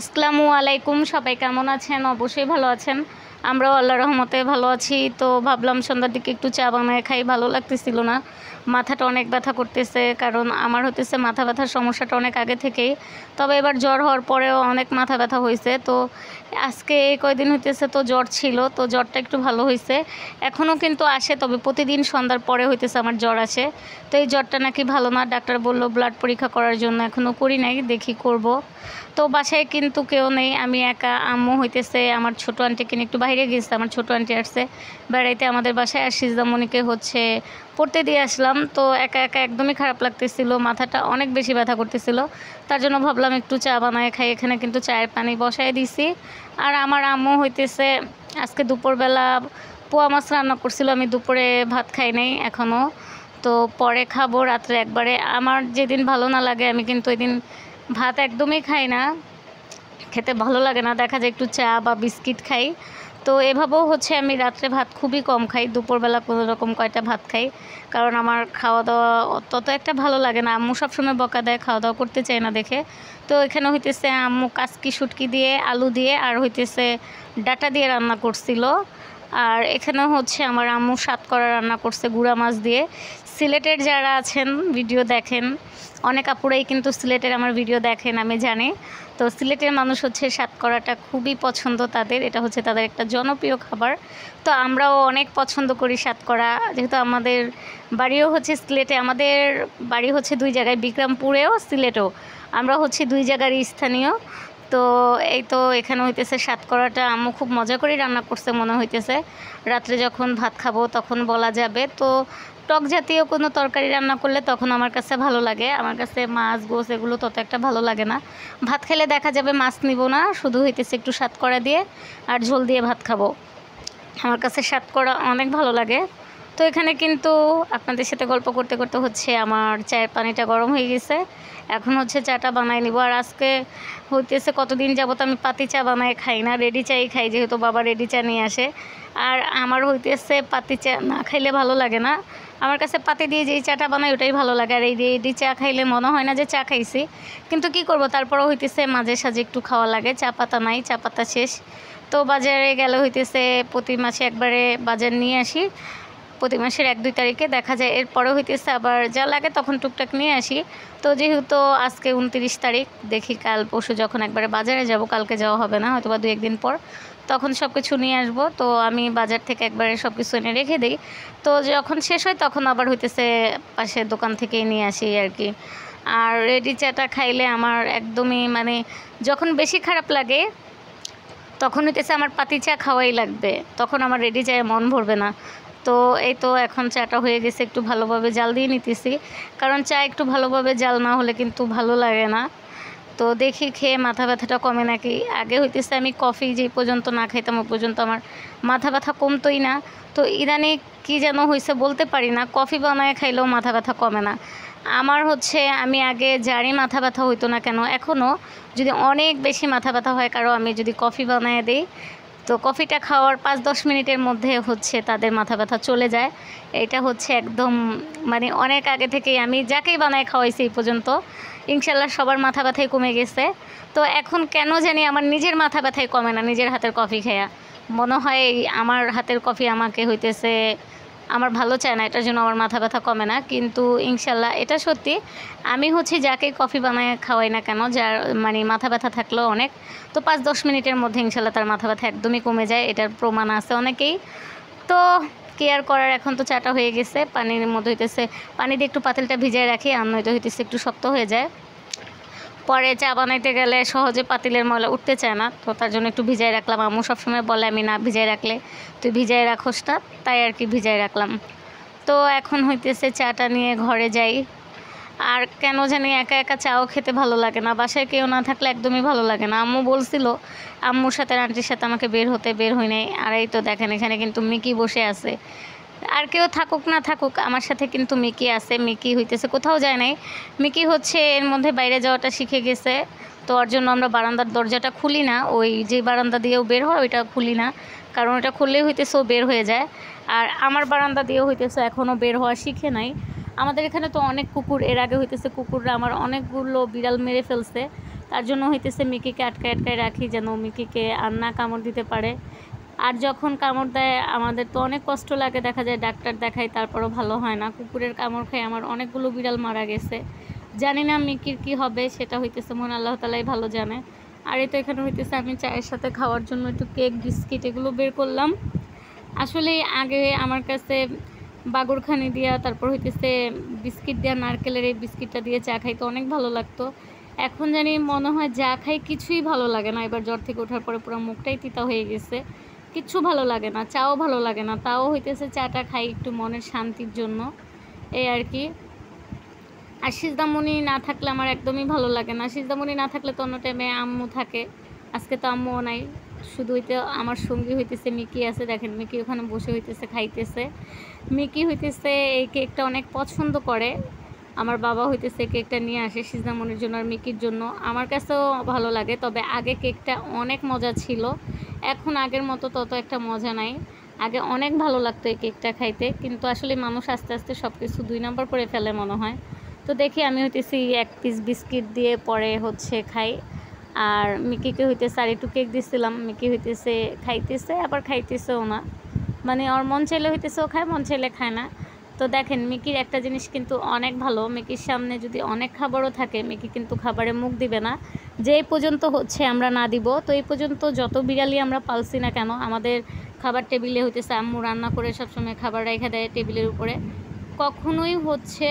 আসসালামু আলাইকুম সবাই কেমন আছেন অবশ্যই ভালো আছেন আমরাও আল্লাহ রহমতে ভালো আছি তো ভাবলাম সন্ধ্যার দিকে একটু চা বানায় খাই ভালো লাগতেছিল না মাথাটা অনেক ব্যথা করতেছে কারণ আমার হতেছে মাথা ব্যথার সমস্যাটা অনেক আগে থেকেই তবে এবার জ্বর হওয়ার পরেও অনেক মাথা ব্যথা হয়েছে তো আজকে এই কয়দিন হইতেছে তো জ্বর ছিল তো জ্বরটা একটু ভালো হয়েছে এখনও কিন্তু আসে তবে প্রতিদিন সন্ধ্যার পরে হইতেছে আমার জ্বর আসে তো এই জ্বরটা নাকি ভালো না ডাক্তার বলল ব্লাড পরীক্ষা করার জন্য এখনও করি নাই দেখি করব তো বাসায় কিন্তু কেউ নেই আমি একা আম্মু হইতেছে আমার ছোটো আন্টিকে একটু বাইরে গেছে আমার ছোটো আন্টি আসছে বেড়াইতে আমাদের বাসায় আর সিজদামণিকে হচ্ছে পড়তে দিয়ে আসলাম তো একা একা একদমই খারাপ লাগতেছিল মাথাটা অনেক বেশি ব্যথা করতেছিল তার জন্য ভাবলাম একটু চা বানায় খাই এখানে কিন্তু চায়ের পানি বসায় দিছি আর আমার আম্মু হইতেছে আজকে দুপুরবেলা পোয়া মাছ রান্না করছিল আমি দুপুরে ভাত খাই নাই এখনও তো পরে খাবো রাত্রে একবারে আমার যেদিন ভালো না লাগে আমি কিন্তু ওই দিন ভাত একদমই খাই না খেতে ভালো লাগে না দেখা যায় একটু চা বা বিস্কিট খাই তো এভাবেও হচ্ছে আমি রাত্রে ভাত খুবই কম খাই দুপুরবেলা কোনো রকম কয়টা ভাত খাই কারণ আমার খাওয়া দাওয়া তত একটা ভালো লাগে না আম্মু সবসময় বকা দেয় খাওয়া দাওয়া করতে চায় না দেখে তো এখানে হইতেছে আম্মু কাসকি শুটকি দিয়ে আলু দিয়ে আর হইতেছে ডাটা দিয়ে রান্না করছিল আর এখানে হচ্ছে আমার আম্মু সাত করা রান্না করছে গুঁড়া মাছ দিয়ে সিলেটের যারা আছেন ভিডিও দেখেন অনেক আপুরাই কিন্তু সিলেটের আমার ভিডিও দেখেন আমি জানি তো সিলেটের মানুষ হচ্ছে করাটা খুবই পছন্দ তাদের এটা হচ্ছে তাদের একটা জনপ্রিয় খাবার তো আমরাও অনেক পছন্দ করি করা যেহেতু আমাদের বাড়িও হচ্ছে সিলেটে আমাদের বাড়ি হচ্ছে দুই জায়গায় বিক্রমপুরেও সিলেটেও আমরা হচ্ছে দুই জায়গার স্থানীয় তো এই তো এখানে হইতেছে করাটা আমি খুব মজা করে রান্না করছে মনে হইতেছে রাত্রে যখন ভাত খাবো তখন বলা যাবে তো টক জাতীয় কোনো তরকারি রান্না করলে তখন আমার কাছে ভালো লাগে আমার কাছে মাছ গোস এগুলো তত একটা ভালো লাগে না ভাত খেলে দেখা যাবে মাছ নিব না শুধু হইতেছে একটু করা দিয়ে আর ঝোল দিয়ে ভাত খাবো আমার কাছে করা অনেক ভালো লাগে তো এখানে কিন্তু আপনাদের সাথে গল্প করতে করতে হচ্ছে আমার চায়ের পানিটা গরম হয়ে গেছে এখন হচ্ছে চাটা বানাই নিব আর আজকে হইতেছে কতদিন যাবত আমি পাতি চা বানাই খাই না রেডি চাই খাই যেহেতু বাবা রেডি চা নিয়ে আসে আর আমার হইতেছে পাতি চা না খাইলে ভালো লাগে না আমার কাছে পাতি দিয়ে যেই চাটা বানাই ওটাই ভালো লাগে আর এই রেডি চা খাইলে মনে হয় না যে চা খাইছি কিন্তু কি করব তারপরও হইতেছে মাঝে সাঝে একটু খাওয়া লাগে চা পাতা নাই চা পাতা শেষ তো বাজারে গেলে হইতেছে প্রতি মাসে একবারে বাজার নিয়ে আসি প্রতি মাসের এক দুই তারিখে দেখা যায় এরপরে হইতেছে আবার যা লাগে তখন টুকটাক নিয়ে আসি তো যেহেতু আজকে উনতিরিশ তারিখ দেখি কাল পরশু যখন একবারে বাজারে যাব কালকে যাওয়া হবে না হয়তো বা দু একদিন পর তখন সব কিছু নিয়ে আসবো তো আমি বাজার থেকে একবারে সব কিছু এনে রেখে দিই তো যখন শেষ হয় তখন আবার হইতেছে পাশে দোকান থেকেই নিয়ে আসি আর কি আর রেডি চাটা খাইলে আমার একদমই মানে যখন বেশি খারাপ লাগে তখন হইতেছে আমার পাতি চা খাওয়াই লাগবে তখন আমার রেডি চায়ে মন ভরবে না তো এই তো এখন চাটা হয়ে গেছে একটু ভালোভাবে জাল দিয়ে নিতেছি কারণ চা একটু ভালোভাবে জাল না হলে কিন্তু ভালো লাগে না তো দেখি খেয়ে মাথা ব্যথাটা কমে নাকি আগে হইতেছে আমি কফি যে পর্যন্ত না খাইতাম ও পর্যন্ত আমার মাথা ব্যথা কমতোই না তো ইদানি কি যেন হয়েছে বলতে পারি না কফি বানায় খাইলেও মাথা ব্যথা কমে না আমার হচ্ছে আমি আগে জারি মাথা ব্যথা হইতো না কেন এখনও যদি অনেক বেশি মাথা ব্যথা হয় কারো আমি যদি কফি বানায় দিই তো কফিটা খাওয়ার পাঁচ দশ মিনিটের মধ্যে হচ্ছে তাদের মাথা ব্যথা চলে যায় এটা হচ্ছে একদম মানে অনেক আগে থেকেই আমি যাকেই বানায় খাওয়াইছি এই পর্যন্ত ইনশাল্লাহ সবার মাথা ব্যথাই কমে গেছে তো এখন কেন জানি আমার নিজের মাথা ব্যথাই কমে না নিজের হাতের কফি খেয়া মনে হয় আমার হাতের কফি আমাকে হইতেছে আমার ভালো চায় না এটার জন্য আমার মাথা ব্যথা কমে না কিন্তু ইনশাল্লাহ এটা সত্যি আমি হচ্ছে যাকে কফি বানায় খাওয়াই না কেন যার মানে মাথা ব্যথা থাকলেও অনেক তো পাঁচ দশ মিনিটের মধ্যে ইনশাল্লাহ তার মাথা ব্যথা একদমই কমে যায় এটার প্রমাণ আছে অনেকেই তো কেয়ার করার এখন তো চাটা হয়ে গেছে পানির মধ্যে হইতেছে পানি দিয়ে একটু পাতিলটা ভিজায় রাখি আর নয়তো হইতেছে একটু শক্ত হয়ে যায় পরে চা বানাইতে গেলে সহজে পাতিলের ময়লা উঠতে চায় না তো তার জন্য একটু ভিজাই রাখলাম আম্মু সবসময় বলে আমি না ভিজাই রাখলে তুই ভিজাই রাখোস না তাই আর কি ভিজাই রাখলাম তো এখন হইতেছে চাটা নিয়ে ঘরে যাই আর কেন জানি একা একা চাও খেতে ভালো লাগে না বাসায় কেউ না থাকলে একদমই ভালো লাগে না আম্মু বলছিল আম্মুর সাথে আন্টির সাথে আমাকে বের হতে বের হই নাই আর এই তো দেখেন এখানে কিন্তু মিকি বসে আছে আর কেউ থাকুক না থাকুক আমার সাথে কিন্তু মিকি আছে মিকি হইতেছে কোথাও যায় নাই মিকি হচ্ছে এর মধ্যে বাইরে যাওয়াটা শিখে গেছে তো ওর জন্য আমরা বারান্দার দরজাটা খুলি না ওই যে বারান্দা দিয়েও বের হয় ওইটা খুলি না কারণ ওটা খুললেই হইতেছে ও বের হয়ে যায় আর আমার বারান্দা দিয়েও হইতেছে এখনও বের হওয়া শিখে নাই আমাদের এখানে তো অনেক কুকুর এর আগে হইতেছে কুকুররা আমার অনেকগুলো বিড়াল মেরে ফেলছে তার জন্য হইতেছে মিকিকে আটকায় আটকায় রাখি যেন মিকিকে আর না কামড় দিতে পারে আর যখন কামড় দেয় আমাদের তো অনেক কষ্ট লাগে দেখা যায় ডাক্তার দেখাই তারপরও ভালো হয় না কুকুরের কামড় খেয়ে আমার অনেকগুলো বিড়াল মারা গেছে জানি না মিকির কি হবে সেটা হইতেছে মন আল্লাহ তালাই ভালো জানে আর এই তো এখানে হইতেছে আমি চায়ের সাথে খাওয়ার জন্য একটু কেক বিস্কিট এগুলো বের করলাম আসলে আগে আমার কাছে বাগরখানি দিয়া তারপর হইতেছে বিস্কিট দেওয়া নারকেলের এই বিস্কিটটা দিয়ে চা খাইতে অনেক ভালো লাগতো এখন জানি মনে হয় যা খাই কিছুই ভালো লাগে না এবার জ্বর থেকে ওঠার পরে পুরো মুখটাই তিতা হয়ে গেছে কিচ্ছু ভালো লাগে না চাও ভালো লাগে না তাও হইতেছে চাটা খাই একটু মনের শান্তির জন্য এই আর কি আর সিজদামণি না থাকলে আমার একদমই ভালো লাগে না সিজদামণি না থাকলে তো অন্য টাইমে আম্মু থাকে আজকে তো আম্মুও নাই শুধু হইতে আমার সঙ্গী হইতেছে মিকি আছে দেখেন মিকি ওখানে বসে হইতেছে খাইতেছে মিকি হইতেছে এই কেকটা অনেক পছন্দ করে আমার বাবা হইতেছে কেকটা নিয়ে আসে সিজনামনের জন্য আর মিকির জন্য আমার কাছেও ভালো লাগে তবে আগে কেকটা অনেক মজা ছিল এখন আগের মতো তত একটা মজা নাই আগে অনেক ভালো লাগতো এই কেকটা খাইতে কিন্তু আসলে মানুষ আস্তে আস্তে সব কিছু দুই নম্বর করে ফেলে মনে হয় তো দেখি আমি হইতেছি এক পিস বিস্কিট দিয়ে পরে হচ্ছে খাই আর মিকিকে হইতেছে আর একটু কেক দিছিলাম মিকি হইতেছে খাইতেছে আবার খাইতেছেও না মানে ওর মন চাইলে হইতেছে ও খায় মন চাইলে খায় না তো দেখেন মিকির একটা জিনিস কিন্তু অনেক ভালো মিকির সামনে যদি অনেক খাবারও থাকে মিকি কিন্তু খাবারে মুখ দিবে না যে পর্যন্ত হচ্ছে আমরা না দিব তো এই পর্যন্ত যত বিড়ালি আমরা পালছি না কেন আমাদের খাবার টেবিলে হইতেছে আম্মু রান্না করে সবসময় খাবার রেখে দেয় টেবিলের উপরে কখনোই হচ্ছে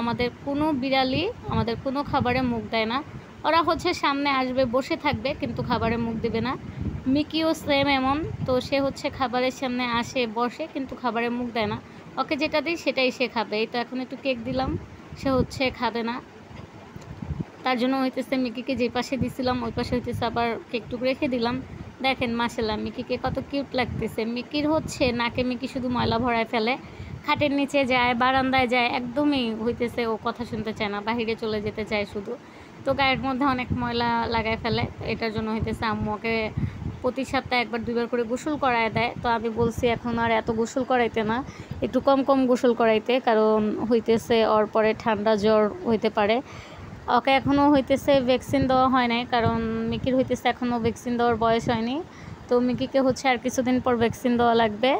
আমাদের কোনো বিড়ালি আমাদের কোনো খাবারে মুখ দেয় না ওরা হচ্ছে সামনে আসবে বসে থাকবে কিন্তু খাবারে মুখ দেবে না মিকিও সেম এমন তো সে হচ্ছে খাবারের সামনে আসে বসে কিন্তু খাবারে মুখ দেয় না ওকে যেটা দিই সেটাই সে খাবে এই তো এখন একটু কেক দিলাম সে হচ্ছে খাবে না তার জন্য হইতেছে মিকিকে যে পাশে দিছিলাম ওই পাশে হইতেছে আবার টুক রেখে দিলাম দেখেন মাসাল্লাহ মিকিকে কত কিউট লাগতেছে মিকির হচ্ছে নাকে মিকি শুধু ময়লা ভরায় ফেলে খাটের নিচে যায় বারান্দায় যায় একদমই হইতেছে ও কথা শুনতে চায় না বাহিরে চলে যেতে চায় শুধু তো গায়ের মধ্যে অনেক ময়লা লাগায় ফেলে এটার জন্য হইতেছে আম্মুকে প্রতি সপ্তাহে একবার দুইবার করে গোসল করায় দেয় তো আমি বলছি এখন আর এত গোসল করাইতে না একটু কম কম গোসল করাইতে কারণ হইতেছে ওর পরে ঠান্ডা জ্বর হইতে পারে ওকে এখনও হইতেছে ভ্যাকসিন দেওয়া হয় নাই কারণ মিকির হইতেছে এখনও ভ্যাকসিন দেওয়ার বয়স হয়নি তো মিকিকে হচ্ছে আর কিছুদিন পর ভ্যাকসিন দেওয়া লাগবে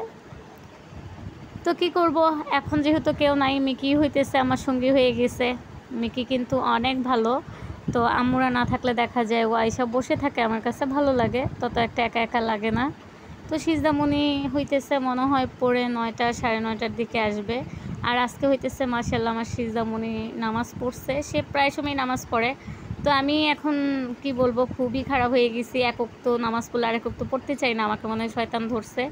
তো কি করব এখন যেহেতু কেউ নাই মিকি হইতেছে আমার সঙ্গী হয়ে গেছে মিকি কিন্তু অনেক ভালো তো আম্মুরা না থাকলে দেখা যায় ও আইসা বসে থাকে আমার কাছে ভালো লাগে তত একটা একা একা লাগে না তো সিজদামণি হইতেছে মনে হয় পড়ে নয়টা সাড়ে নয়টার দিকে আসবে আর আজকে হইতেছে মাসাল্লাহ আমার সিজদামণি নামাজ পড়ছে সে প্রায় সময় নামাজ পড়ে তো আমি এখন কি বলবো খুবই খারাপ হয়ে গেছি একক তো নামাজ পড়লে আর একক তো পড়তে চাই না আমাকে মনে হয় শয়তান ধরছে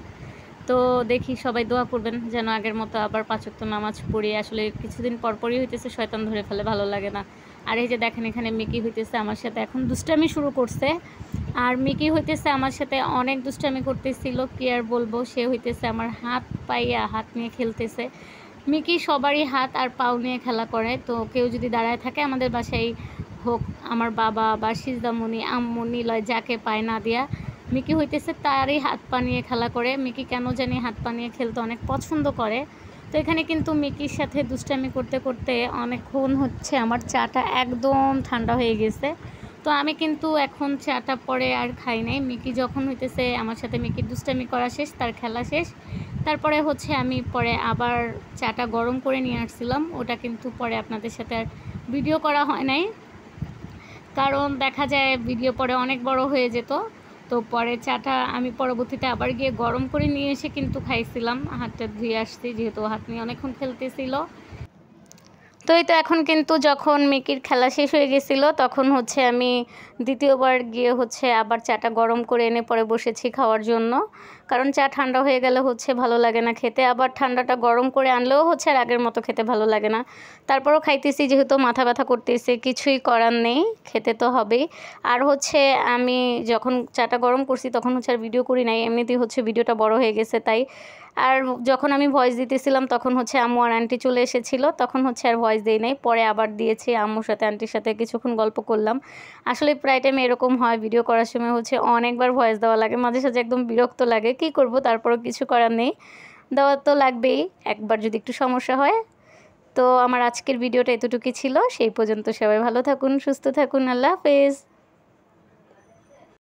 তো দেখি সবাই দোয়া করবেন যেন আগের মতো আবার পাঁচক নামাজ পড়ি আসলে কিছুদিন পরপরই হইতেছে শয়তান ধরে ফেলে ভালো লাগে না আর এই যে দেখেন এখানে মিকি হইতেছে আমার সাথে এখন দুষ্টামি শুরু করছে আর মিকি হইতেছে আমার সাথে অনেক দুষ্টামি করতেছিল কি আর বলবো সে হইতেছে আমার হাত পাইয়া হাত নিয়ে খেলতেছে মিকি সবারই হাত আর পাও নিয়ে খেলা করে তো কেউ যদি দাঁড়ায় থাকে আমাদের বাসায় হোক আমার বাবা বা সিজদামণি আম্মণি লয় যাকে পায় না দেয়া মিকি হইতেছে তারই হাত পা নিয়ে খেলা করে মিকি কেন জানি হাত পা নিয়ে খেলতে অনেক পছন্দ করে তো এখানে কিন্তু মিকির সাথে দুষ্টামি করতে করতে অনেকক্ষণ হচ্ছে আমার চাটা একদম ঠান্ডা হয়ে গেছে তো আমি কিন্তু এখন চাটা পরে আর খাই নাই মিকি যখন হইতেছে আমার সাথে মিকির দুষ্টামি করা শেষ তার খেলা শেষ তারপরে হচ্ছে আমি পরে আবার চাটা গরম করে নিয়ে আসছিলাম ওটা কিন্তু পরে আপনাদের সাথে আর ভিডিও করা হয় নাই কারণ দেখা যায় ভিডিও পরে অনেক বড় হয়ে যেত তো পরে চাটা আমি পরবর্তীতে আবার গিয়ে গরম করে নিয়ে এসে কিন্তু খাইছিলাম হাতটা ধুয়ে আসতে যেহেতু হাত নিয়ে অনেকক্ষণ খেলতেছিল তো এই তো এখন কিন্তু যখন মেকির খেলা শেষ হয়ে গেছিলো তখন হচ্ছে আমি দ্বিতীয়বার গিয়ে হচ্ছে আবার চাটা গরম করে এনে পরে বসেছি খাওয়ার জন্য কারণ চা ঠান্ডা হয়ে গেলে হচ্ছে ভালো লাগে না খেতে আবার ঠান্ডাটা গরম করে আনলেও হচ্ছে আর আগের মতো খেতে ভালো লাগে না তারপরও খাইতেছি যেহেতু মাথা ব্যথা করতেছে কিছুই করার নেই খেতে তো হবেই আর হচ্ছে আমি যখন চাটা গরম করছি তখন হচ্ছে আর ভিডিও করি নাই এমনিতেই হচ্ছে ভিডিওটা বড় হয়ে গেছে তাই আর যখন আমি ভয়েস দিতেছিলাম তখন হচ্ছে আম্মু আর আন্টি চলে এসেছিলো তখন হচ্ছে আর ভয়েস দিই নাই পরে আবার দিয়েছি আম্মুর সাথে আন্টির সাথে কিছুক্ষণ গল্প করলাম আসলে প্রায় টাইম এরকম হয় ভিডিও করার সময় হচ্ছে অনেকবার ভয়েস দেওয়া লাগে মাঝে সাঝে একদম বিরক্ত লাগে কি করব তারপরও কিছু করার নেই দেওয়া তো লাগবেই একবার যদি একটু সমস্যা হয় তো আমার আজকের ভিডিওটা এতটুকুই ছিল সেই পর্যন্ত সবাই ভালো থাকুন সুস্থ থাকুন আল্লাহ হাফেজ